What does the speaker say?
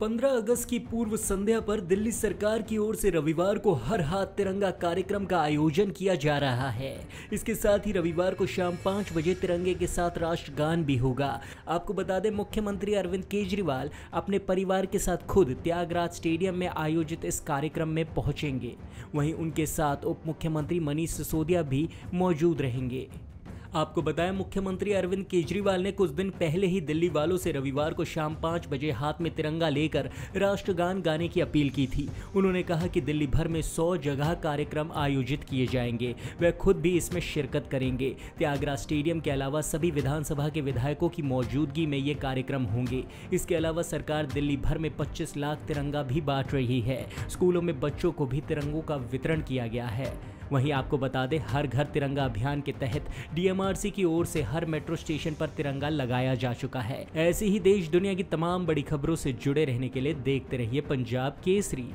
15 अगस्त की पूर्व संध्या पर दिल्ली सरकार की ओर से रविवार को हर हाथ तिरंगा कार्यक्रम का आयोजन किया जा रहा है इसके साथ ही रविवार को शाम पाँच बजे तिरंगे के साथ राष्ट्रगान भी होगा आपको बता दें मुख्यमंत्री अरविंद केजरीवाल अपने परिवार के साथ खुद त्यागराज स्टेडियम में आयोजित इस कार्यक्रम में पहुंचेंगे वहीं उनके साथ उप मुख्यमंत्री मनीष सिसोदिया भी मौजूद रहेंगे आपको बताएं मुख्यमंत्री अरविंद केजरीवाल ने कुछ दिन पहले ही दिल्ली वालों से रविवार को शाम पाँच बजे हाथ में तिरंगा लेकर राष्ट्रगान गाने की अपील की थी उन्होंने कहा कि दिल्ली भर में सौ जगह कार्यक्रम आयोजित किए जाएंगे वह खुद भी इसमें शिरकत करेंगे त्यागराज स्टेडियम के अलावा सभी विधानसभा के विधायकों की मौजूदगी में ये कार्यक्रम होंगे इसके अलावा सरकार दिल्ली भर में पच्चीस लाख तिरंगा भी बांट रही है स्कूलों में बच्चों को भी तिरंगों का वितरण किया गया है वहीं आपको बता दें हर घर तिरंगा अभियान के तहत डीएमआरसी की ओर से हर मेट्रो स्टेशन पर तिरंगा लगाया जा चुका है ऐसी ही देश दुनिया की तमाम बड़ी खबरों से जुड़े रहने के लिए देखते रहिए पंजाब केसरी